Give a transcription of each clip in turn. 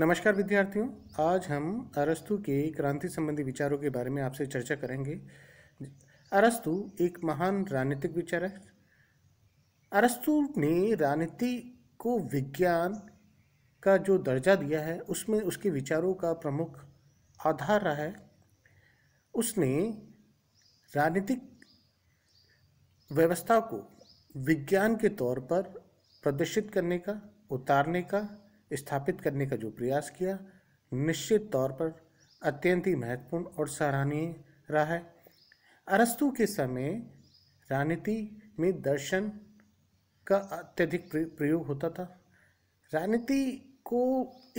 नमस्कार विद्यार्थियों आज हम अरस्तु के क्रांति संबंधी विचारों के बारे में आपसे चर्चा करेंगे अरस्तु एक महान राजनीतिक विचार है अरस्तु ने राजनीति को विज्ञान का जो दर्जा दिया है उसमें उसके विचारों का प्रमुख आधार रहा है उसने राजनीतिक व्यवस्था को विज्ञान के तौर पर प्रदर्शित करने का उतारने का स्थापित करने का जो प्रयास किया निश्चित तौर पर अत्यंत ही महत्वपूर्ण और सराहनीय रहा है अरस्तु के समय राजनीति में दर्शन का अत्यधिक प्रयोग होता था राजनीति को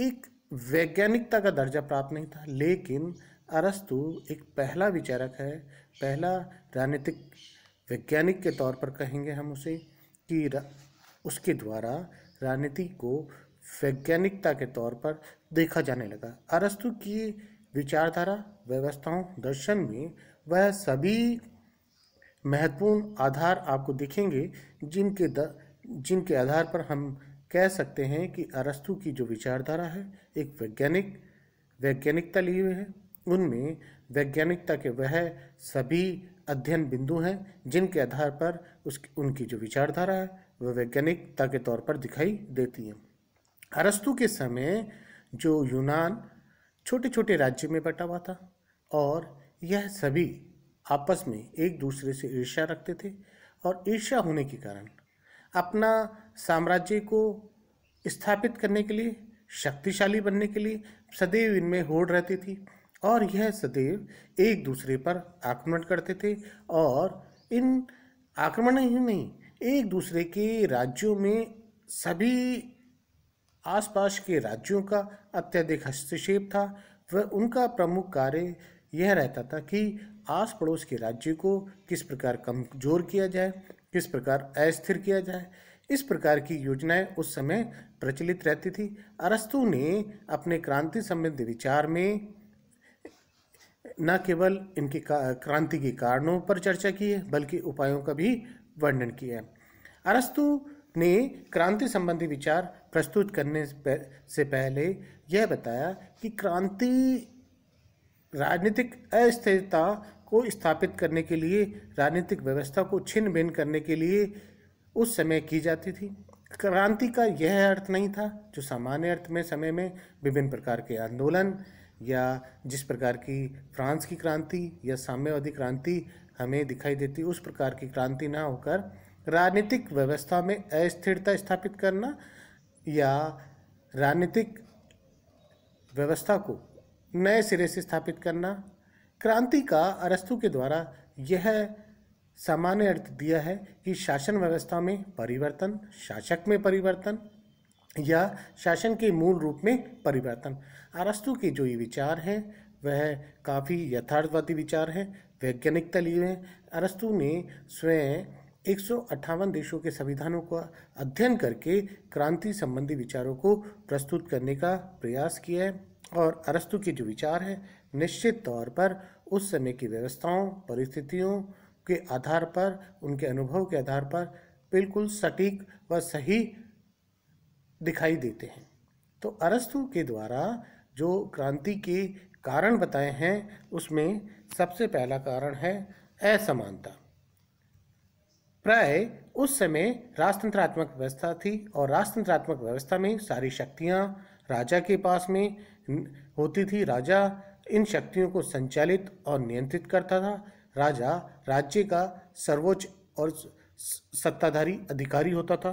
एक वैज्ञानिकता का दर्जा प्राप्त नहीं था लेकिन अरस्तु एक पहला विचारक है पहला राजनीतिक वैज्ञानिक के तौर पर कहेंगे हम उसे कि उसके द्वारा राजनीति को वैज्ञानिकता के तौर पर देखा जाने लगा अरस्तु की विचारधारा व्यवस्थाओं दर्शन में वह सभी महत्वपूर्ण आधार आपको दिखेंगे जिनके द, जिनके आधार पर हम कह सकते हैं कि अरस्तु की जो विचारधारा है एक वैज्ञानिक वैज्ञानिकता लिए हुए है उनमें वैज्ञानिकता के वह सभी अध्ययन बिंदु हैं जिनके आधार पर उस उनकी जो विचारधारा है वह वैज्ञानिकता के तौर पर दिखाई देती है अरस्तु के समय जो यूनान छोटे छोटे राज्य में बटा हुआ था और यह सभी आपस में एक दूसरे से ईर्ष्या रखते थे और ईर्ष्या होने के कारण अपना साम्राज्य को स्थापित करने के लिए शक्तिशाली बनने के लिए सदैव इनमें होड़ रहती थी और यह सदैव एक दूसरे पर आक्रमण करते थे और इन आक्रमण ही नहीं एक दूसरे के राज्यों में सभी आसपास के राज्यों का अत्यधिक हस्तक्षेप था व उनका प्रमुख कार्य यह रहता था कि आस पड़ोस के राज्य को किस प्रकार कमजोर किया जाए किस प्रकार अस्थिर किया जाए इस प्रकार की योजनाएं उस समय प्रचलित रहती थी अरस्तु ने अपने क्रांति संबंधी विचार में न केवल इनके क्रांति के कारणों पर चर्चा की है बल्कि उपायों का भी वर्णन किया है अरस्तु ने क्रांति संबंधी विचार प्रस्तुत करने से पहले यह बताया कि क्रांति राजनीतिक अस्थिरता को स्थापित करने के लिए राजनीतिक व्यवस्था को छिन्न भिन्न करने के लिए उस समय की जाती थी क्रांति का यह अर्थ नहीं था जो सामान्य अर्थ में समय में विभिन्न प्रकार के आंदोलन या जिस प्रकार की फ्रांस की क्रांति या साम्यवादी क्रांति हमें दिखाई देती उस प्रकार की क्रांति ना होकर राजनीतिक व्यवस्था में अस्थिरता स्थापित करना या राजनीतिक व्यवस्था को नए सिरे से स्थापित करना क्रांति का अरस्तु के द्वारा यह सामान्य अर्थ दिया है कि शासन व्यवस्था में परिवर्तन शासक में परिवर्तन या शासन के मूल रूप में परिवर्तन अरस्तु के जो ये विचार हैं वह काफ़ी यथार्थवादी विचार हैं वैज्ञानिक तलीम हैं अरस्तु ने स्वयं एक देशों के संविधानों का अध्ययन करके क्रांति संबंधी विचारों को प्रस्तुत करने का प्रयास किया है और अरस्तु के जो विचार हैं निश्चित तौर पर उस समय की व्यवस्थाओं परिस्थितियों के आधार पर उनके अनुभव के आधार पर बिल्कुल सटीक व सही दिखाई देते हैं तो अरस्तु के द्वारा जो क्रांति के कारण बताए हैं उसमें सबसे पहला कारण है असमानता प्राय उस समय राजतंत्रात्मक व्यवस्था थी और राजतंत्रात्मक व्यवस्था में सारी शक्तियाँ राजा के पास में होती थी राजा इन शक्तियों को संचालित और नियंत्रित करता था राजा राज्य का सर्वोच्च और सत्ताधारी अधिकारी होता था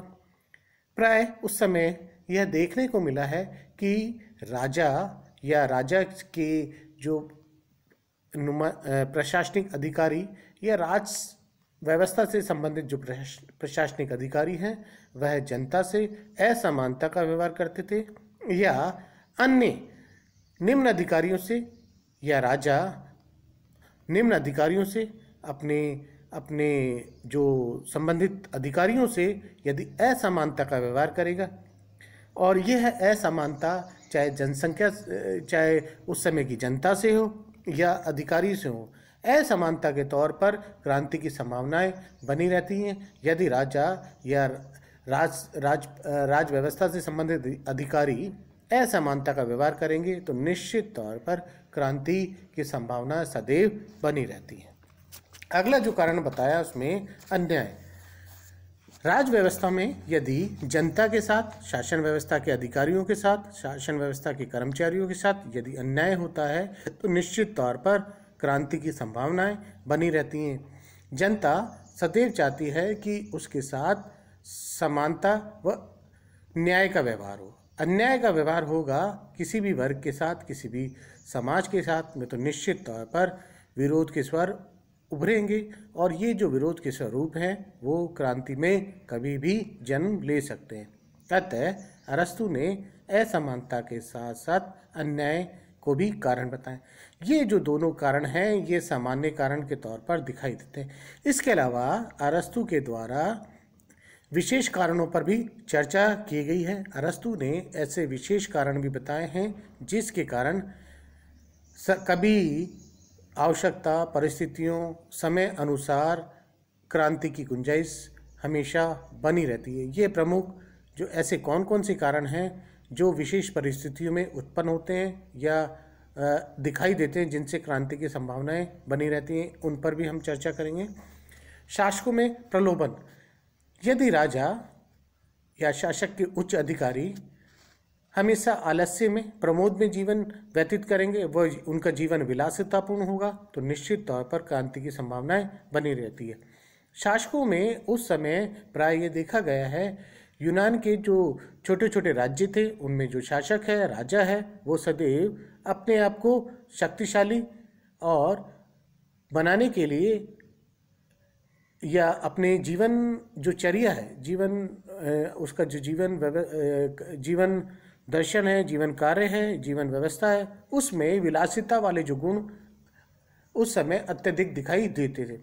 प्राय उस समय यह देखने को मिला है कि राजा या राजा के जो प्रशासनिक अधिकारी या राज व्यवस्था से संबंधित जो प्रशासनिक अधिकारी हैं वह जनता से असमानता का व्यवहार करते थे या अन्य निम्न अधिकारियों से या राजा निम्न अधिकारियों से अपने अपने जो संबंधित अधिकारियों से यदि असमानता का व्यवहार करेगा और यह असमानता चाहे जनसंख्या चाहे उस समय की जनता से हो या अधिकारी से हो असमानता के तौर पर क्रांति की संभावनाएं बनी रहती हैं यदि राजा या राज राज राज व्यवस्था से संबंधित अधिकारी असमानता का व्यवहार करेंगे तो निश्चित तौर पर क्रांति की संभावना सदैव बनी रहती है अगला जो कारण बताया उसमें अन्याय राज व्यवस्था में यदि जनता के साथ शासन व्यवस्था के अधिकारियों के साथ शासन व्यवस्था के कर्मचारियों के साथ यदि अन्याय होता है तो निश्चित तौर पर क्रांति की संभावनाएं बनी रहती हैं जनता सदैव चाहती है कि उसके साथ समानता व न्याय का व्यवहार हो अन्याय का व्यवहार होगा किसी भी वर्ग के साथ किसी भी समाज के साथ में तो निश्चित तौर पर विरोध के स्वर उभरेंगे और ये जो विरोध के स्वरूप हैं वो क्रांति में कभी भी जन्म ले सकते हैं अतः अरस्तु ने असमानता के साथ साथ अन्याय को भी कारण बताएं ये जो दोनों कारण हैं ये सामान्य कारण के तौर पर दिखाई देते हैं इसके अलावा अरस्तु के द्वारा विशेष कारणों पर भी चर्चा की गई है अरस्तु ने ऐसे विशेष कारण भी बताए हैं जिसके कारण कभी आवश्यकता परिस्थितियों समय अनुसार क्रांति की गुंजाइश हमेशा बनी रहती है ये प्रमुख जो ऐसे कौन कौन से कारण हैं जो विशेष परिस्थितियों में उत्पन्न होते हैं या दिखाई देते हैं जिनसे क्रांति की संभावनाएं बनी रहती हैं उन पर भी हम चर्चा करेंगे शासकों में प्रलोभन यदि राजा या शासक के उच्च अधिकारी हमेशा आलस्य में प्रमोद में जीवन व्यतीत करेंगे वह उनका जीवन विलासितापूर्ण होगा तो निश्चित तौर पर क्रांति की संभावनाएं बनी रहती है शासकों में उस समय प्राय ये देखा गया है यूनान के जो छोटे छोटे राज्य थे उनमें जो शासक है राजा है वो सदैव अपने आप को शक्तिशाली और बनाने के लिए या अपने जीवन जो चर्या है जीवन उसका जो जीवन जीवन दर्शन है जीवन कार्य है जीवन व्यवस्था है उसमें विलासिता वाले जो गुण उस समय अत्यधिक दिखाई देते थे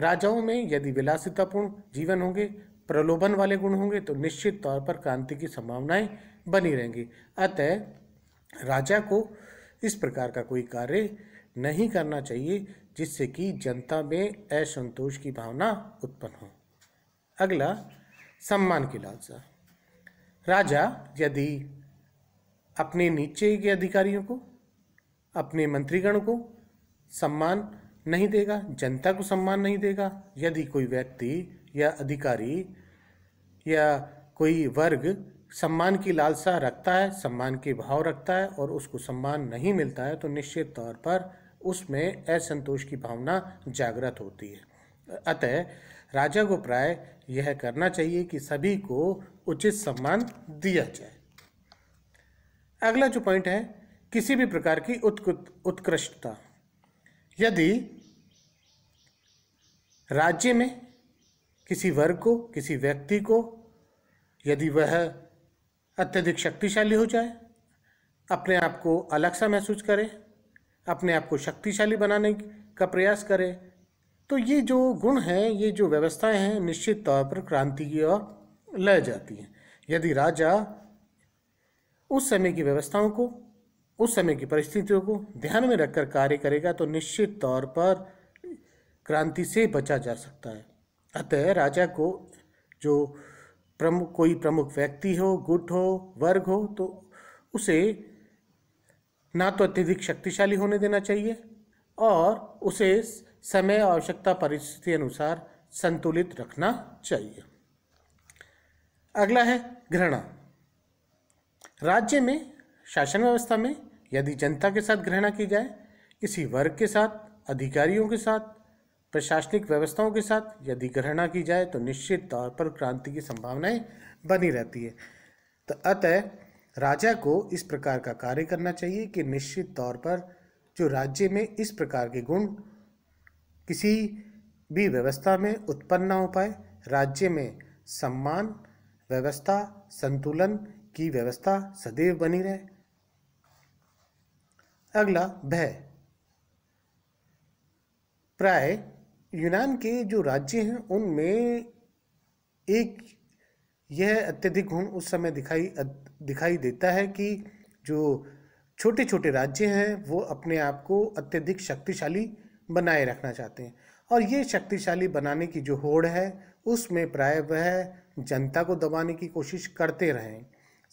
राजाओं में यदि विलासितापूर्ण जीवन होंगे प्रलोभन वाले गुण होंगे तो निश्चित तौर पर क्रांति की संभावनाएं बनी रहेंगी अतः राजा को इस प्रकार का कोई कार्य नहीं करना चाहिए जिससे कि जनता में असंतोष की भावना उत्पन्न हो अगला सम्मान की लालसा राजा यदि अपने नीचे के अधिकारियों को अपने मंत्रीगण को सम्मान नहीं देगा जनता को सम्मान नहीं देगा यदि कोई व्यक्ति या अधिकारी या कोई वर्ग सम्मान की लालसा रखता है सम्मान की भाव रखता है और उसको सम्मान नहीं मिलता है तो निश्चित तौर पर उसमें असंतोष की भावना जागृत होती है अतः राजा को प्राय यह करना चाहिए कि सभी को उचित सम्मान दिया जाए अगला जो पॉइंट है किसी भी प्रकार की उत्कृष्टता यदि राज्य में किसी वर्ग को किसी व्यक्ति को यदि वह अत्यधिक शक्तिशाली हो जाए अपने आप को अलग सा महसूस करे अपने आप को शक्तिशाली बनाने का प्रयास करे तो ये जो गुण हैं ये जो व्यवस्थाएं हैं निश्चित तौर पर क्रांति की ओर ले जाती हैं यदि राजा उस समय की व्यवस्थाओं को उस समय की परिस्थितियों को ध्यान में रखकर कार्य करेगा तो निश्चित तौर पर क्रांति से बचा जा सकता है अतः राजा को जो प्रमुख कोई प्रमुख व्यक्ति हो गुट हो वर्ग हो तो उसे ना तो अत्यधिक शक्तिशाली होने देना चाहिए और उसे समय आवश्यकता परिस्थिति अनुसार संतुलित रखना चाहिए अगला है घृणा राज्य में शासन व्यवस्था में यदि जनता के साथ घृणा की जाए किसी वर्ग के साथ अधिकारियों के साथ प्रशासनिक व्यवस्थाओं के साथ यदि गणना की जाए तो निश्चित तौर पर क्रांति की संभावनाएं बनी रहती है तो अतः राजा को इस प्रकार का कार्य करना चाहिए कि निश्चित तौर पर जो राज्य में इस प्रकार के गुण किसी भी व्यवस्था में उत्पन्न ना हो पाए राज्य में सम्मान व्यवस्था संतुलन की व्यवस्था सदैव बनी रहे अगला भय प्राय यूनान के जो राज्य हैं उनमें एक यह अत्यधिक गुण उस समय दिखाई दिखाई देता है कि जो छोटे छोटे राज्य हैं वो अपने आप को अत्यधिक शक्तिशाली बनाए रखना चाहते हैं और ये शक्तिशाली बनाने की जो होड़ है उसमें प्राय वह जनता को दबाने की कोशिश करते रहें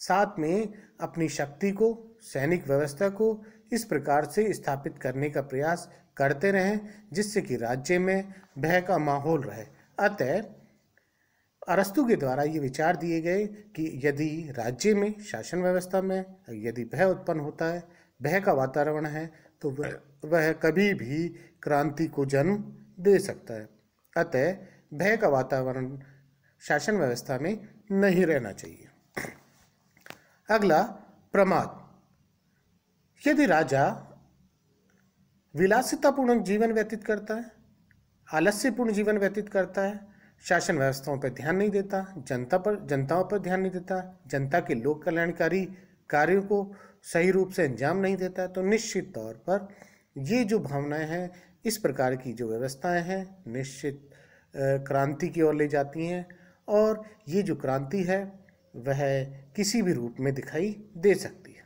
साथ में अपनी शक्ति को सैनिक व्यवस्था को इस प्रकार से स्थापित करने का प्रयास करते रहें जिससे कि राज्य में भय का माहौल रहे अतः अरस्तु के द्वारा ये विचार दिए गए कि यदि राज्य में शासन व्यवस्था में यदि भय उत्पन्न होता है भय का वातावरण है तो वह वह कभी भी क्रांति को जन्म दे सकता है अतः भय का वातावरण शासन व्यवस्था में नहीं रहना चाहिए अगला प्रमाद यदि राजा विलासितापूर्ण जीवन व्यतीत करता है आलस्यपूर्ण जीवन व्यतीत करता है शासन व्यवस्थाओं पर ध्यान नहीं देता जनता पर जनताओं पर ध्यान नहीं देता जनता के लोक कल्याणकारी कार्यों को सही रूप से अंजाम नहीं देता तो निश्चित तौर पर ये जो भावनाएं हैं इस प्रकार की जो व्यवस्थाएं हैं निश्चित क्रांति की ओर ले जाती हैं और ये जो क्रांति है वह किसी भी रूप में दिखाई दे सकती है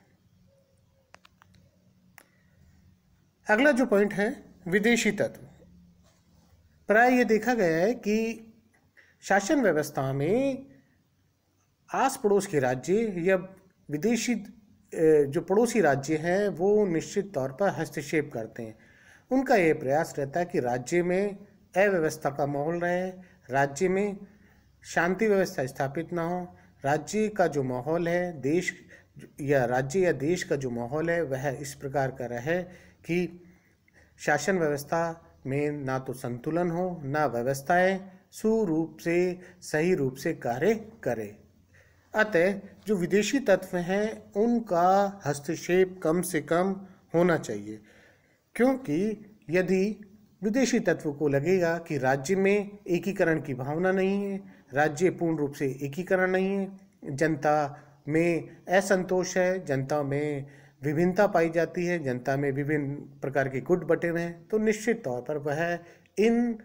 अगला जो पॉइंट है विदेशी तत्व प्राय ये देखा गया है कि शासन व्यवस्था में आस पड़ोस के राज्य या विदेशी जो पड़ोसी राज्य हैं वो निश्चित तौर पर हस्तक्षेप करते हैं उनका यह प्रयास रहता है कि राज्य में अव्यवस्था का माहौल रहे राज्य में शांति व्यवस्था स्थापित ना हो राज्य का जो माहौल है देश या राज्य या देश का जो माहौल है वह इस प्रकार का रहे कि शासन व्यवस्था में ना तो संतुलन हो ना व्यवस्थाएं सुरूप से सही रूप से कार्य करें अतः जो विदेशी तत्व हैं उनका हस्तक्षेप कम से कम होना चाहिए क्योंकि यदि विदेशी तत्व को लगेगा कि राज्य में एकीकरण की भावना नहीं है राज्य पूर्ण रूप से एकीकरण नहीं है जनता में असंतोष है जनता में विभिन्नता पाई जाती है जनता में विभिन्न प्रकार के गुट बटे हुए हैं तो निश्चित तौर पर वह इन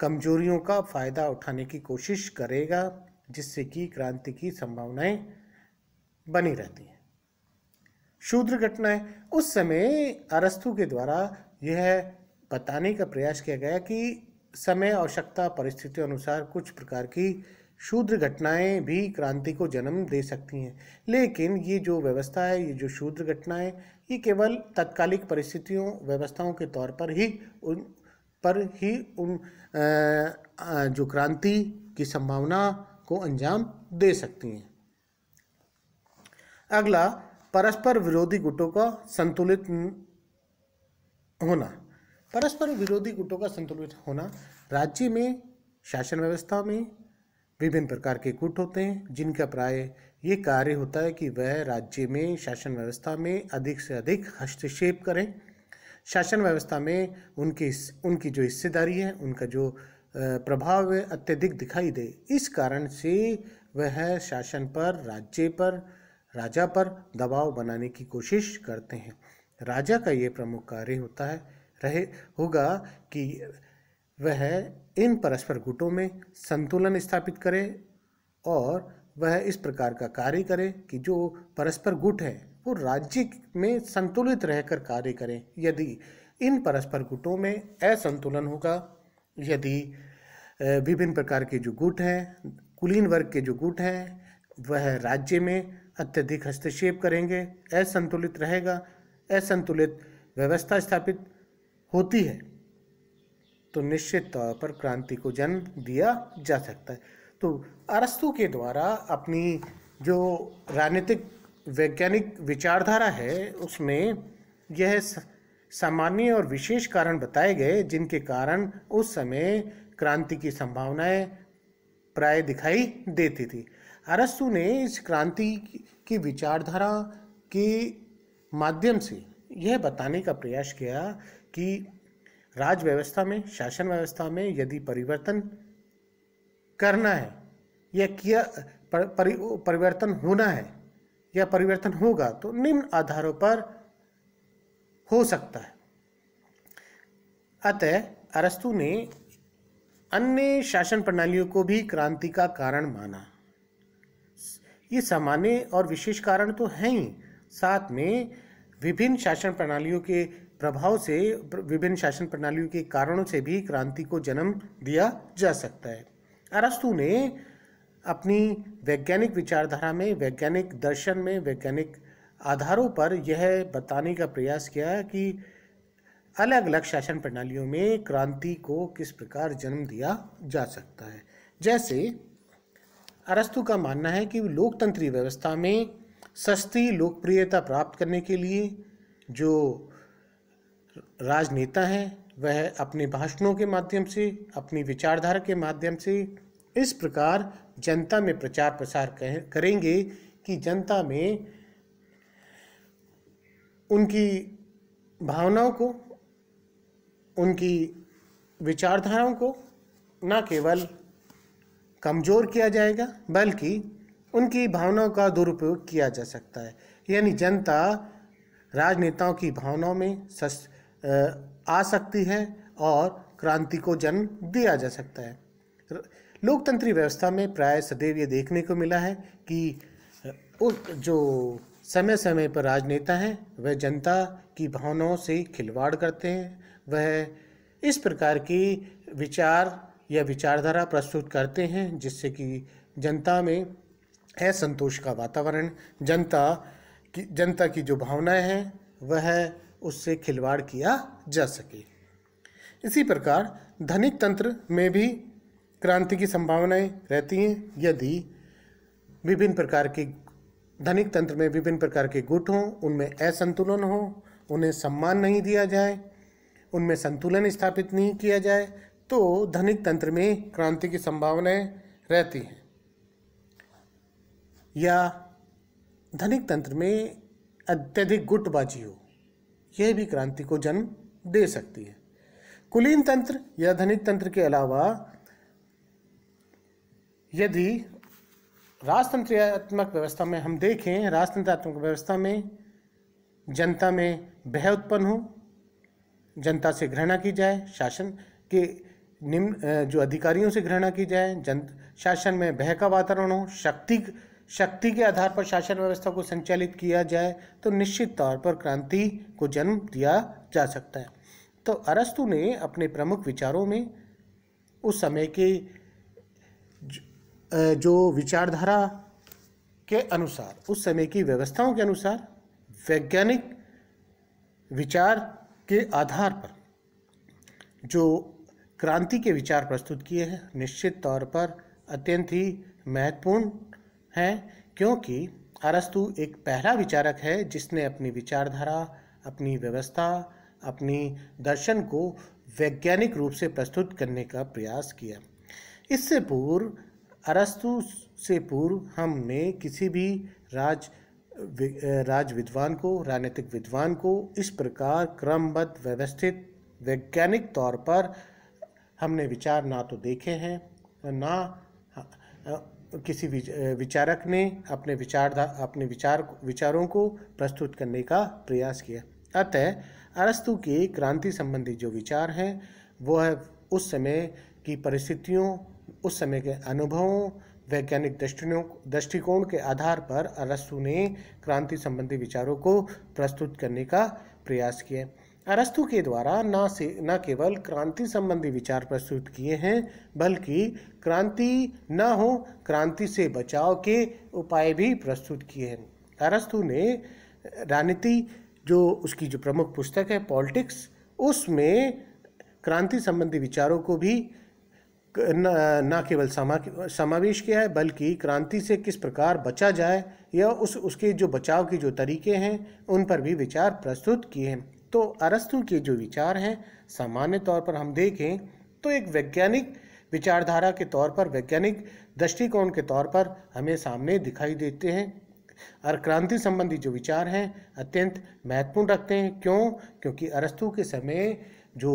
कमजोरियों का फ़ायदा उठाने की कोशिश करेगा जिससे कि क्रांति की संभावनाएं बनी रहती हैं शूद्र घटनाएं उस समय अरस्तु के द्वारा यह बताने का प्रयास किया गया कि समय आवश्यकता परिस्थितियों अनुसार कुछ प्रकार की शूद्र घटनाएं भी क्रांति को जन्म दे सकती हैं लेकिन ये जो व्यवस्था है ये जो शूद्र घटनाएं ये केवल तत्कालिक परिस्थितियों व्यवस्थाओं के तौर पर ही उन पर ही उन आ, जो क्रांति की संभावना को अंजाम दे सकती हैं अगला परस्पर विरोधी गुटों का संतुलित होना परस्पर विरोधी गुटों का संतुलित होना राज्य में शासन व्यवस्था में विभिन्न प्रकार के गुट होते हैं जिनका प्राय ये कार्य होता है कि वह राज्य में शासन व्यवस्था में अधिक से अधिक हस्तक्षेप करें शासन व्यवस्था में उनकी उनकी जो हिस्सेदारी है उनका जो प्रभाव अत्यधिक दिखाई दे इस कारण से वह शासन पर राज्य पर राजा पर दबाव बनाने की कोशिश करते हैं राजा का ये प्रमुख कार्य होता है रहे होगा कि वह इन परस्पर गुटों में संतुलन स्थापित करे और वह इस प्रकार का कार्य करे कि जो परस्पर गुट हैं वो राज्य में संतुलित रहकर कार्य करें यदि इन परस्पर गुटों में असंतुलन होगा यदि विभिन्न प्रकार के जो गुट हैं कुलीन वर्ग के जो गुट हैं वह राज्य में अत्यधिक हस्तक्षेप करेंगे असंतुलित रहेगा असंतुलित व्यवस्था स्थापित होती है तो निश्चित तौर पर क्रांति को जन्म दिया जा सकता है तो अरस्तु के द्वारा अपनी जो राजनीतिक वैज्ञानिक विचारधारा है उसमें यह सामान्य और विशेष कारण बताए गए जिनके कारण उस समय क्रांति की संभावनाएं प्राय दिखाई देती थी अरस्तु ने इस क्रांति की विचारधारा के माध्यम से यह बताने का प्रयास किया कि राज व्यवस्था में शासन व्यवस्था में यदि परिवर्तन करना है या किया पर, परि, परिवर्तन होना है या परिवर्तन होगा तो निम्न आधारों पर हो सकता है अतः अरस्तु ने अन्य शासन प्रणालियों को भी क्रांति का कारण माना ये सामान्य और विशेष कारण तो हैं ही साथ में विभिन्न शासन प्रणालियों के प्रभाव से विभिन्न शासन प्रणालियों के कारणों से भी क्रांति को जन्म दिया जा सकता है अरस्तु ने अपनी वैज्ञानिक विचारधारा में वैज्ञानिक दर्शन में वैज्ञानिक आधारों पर यह बताने का प्रयास किया कि अलग अलग शासन प्रणालियों में क्रांति को किस प्रकार जन्म दिया जा सकता है जैसे अरस्तु का मानना है कि लोकतंत्री व्यवस्था में सस्ती लोकप्रियता प्राप्त करने के लिए जो राजनेता हैं वह अपने भाषणों के माध्यम से अपनी विचारधारा के माध्यम से इस प्रकार जनता में प्रचार प्रसार करेंगे कि जनता में उनकी भावनाओं को उनकी विचारधाराओं को न केवल कमज़ोर किया जाएगा बल्कि उनकी भावनाओं का दुरुपयोग किया जा सकता है यानी जनता राजनेताओं की भावनाओं में सस आ सकती है और क्रांति को जन्म दिया जा सकता है लोकतंत्री व्यवस्था में प्राय सदैव ये देखने को मिला है कि उस जो समय समय पर राजनेता हैं वह जनता की भावनाओं से खिलवाड़ करते हैं वह इस प्रकार की विचार या विचारधारा प्रस्तुत करते हैं जिससे कि जनता में असंतोष का वातावरण जनता की जनता की जो भावनाएं हैं वह उससे खिलवाड़ किया जा सके इसी प्रकार धनिक तंत्र में भी क्रांति की संभावनाएं रहती हैं यदि विभिन्न प्रकार के धनिक तंत्र में विभिन्न प्रकार के गुट हों उनमें असंतुलन हो उन्हें सम्मान नहीं दिया जाए उनमें संतुलन स्थापित नहीं किया जाए तो धनिक तंत्र में क्रांति की संभावनाएं रहती हैं या धनिक तंत्र में अत्यधिक गुटबाजी हो यह भी क्रांति को जन्म दे सकती है कुलीन तंत्र या धनिक तंत्र के अलावा यदि राजतंत्रात्मक व्यवस्था में हम देखें राजतंत्रात्मक व्यवस्था में जनता में भय उत्पन्न हो जनता से घृणा की जाए शासन के निम्न जो अधिकारियों से घृणा की जाए जन शासन में भय का वातावरण हो शक्ति शक्ति के आधार पर शासन व्यवस्था को संचालित किया जाए तो निश्चित तौर पर क्रांति को जन्म दिया जा सकता है तो अरस्तु ने अपने प्रमुख विचारों में उस समय के जो विचारधारा के अनुसार उस समय की व्यवस्थाओं के अनुसार वैज्ञानिक विचार के आधार पर जो क्रांति के विचार प्रस्तुत किए हैं निश्चित तौर पर अत्यंत ही महत्वपूर्ण है क्योंकि अरस्तु एक पहला विचारक है जिसने अपनी विचारधारा अपनी व्यवस्था अपनी दर्शन को वैज्ञानिक रूप से प्रस्तुत करने का प्रयास किया इससे पूर्व अरस्तु से पूर्व हमने किसी भी राज राज विद्वान को राजनीतिक विद्वान को इस प्रकार क्रमबद्ध व्यवस्थित वैज्ञानिक तौर पर हमने विचार ना तो देखे हैं ना किसी विचारक ने अपने विचार अपने विचार विचारों को प्रस्तुत करने का प्रयास किया अतः अरस्तु के क्रांति संबंधी जो विचार हैं वो है उस समय की परिस्थितियों उस समय के अनुभवों वैज्ञानिक दृष्टियों दृष्टिकोण के आधार पर अरस्तु ने क्रांति संबंधी विचारों को प्रस्तुत करने का प्रयास किया अरस्तु के द्वारा न से न केवल क्रांति संबंधी विचार प्रस्तुत किए हैं बल्कि क्रांति न हो क्रांति से बचाव के उपाय भी प्रस्तुत किए हैं अरस्तु ने राजनीति जो उसकी जो प्रमुख पुस्तक है पॉलिटिक्स उसमें क्रांति संबंधी विचारों को भी न केवल समा समावेश किया है बल्कि क्रांति से किस प्रकार बचा जाए या उस उसके जो बचाव के जो तरीके हैं उन पर भी विचार प्रस्तुत किए हैं तो अरस्तु के जो विचार हैं सामान्य तौर पर हम देखें तो एक वैज्ञानिक विचारधारा के तौर पर वैज्ञानिक दृष्टिकोण के तौर पर हमें सामने दिखाई देते हैं और क्रांति संबंधी जो विचार हैं अत्यंत महत्वपूर्ण रखते हैं क्यों क्योंकि अरस्तु के समय जो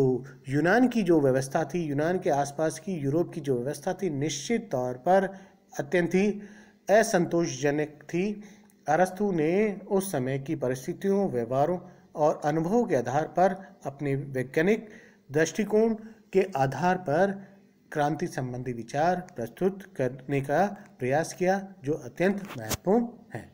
यूनान की जो व्यवस्था थी यूनान के आसपास की यूरोप की जो व्यवस्था थी निश्चित तौर पर अत्यंत ही असंतोषजनक थी अरस्तु ने उस समय की परिस्थितियों व्यवहारों और अनुभव के आधार पर अपने वैज्ञानिक दृष्टिकोण के आधार पर क्रांति संबंधी विचार प्रस्तुत करने का प्रयास किया जो अत्यंत महत्वपूर्ण है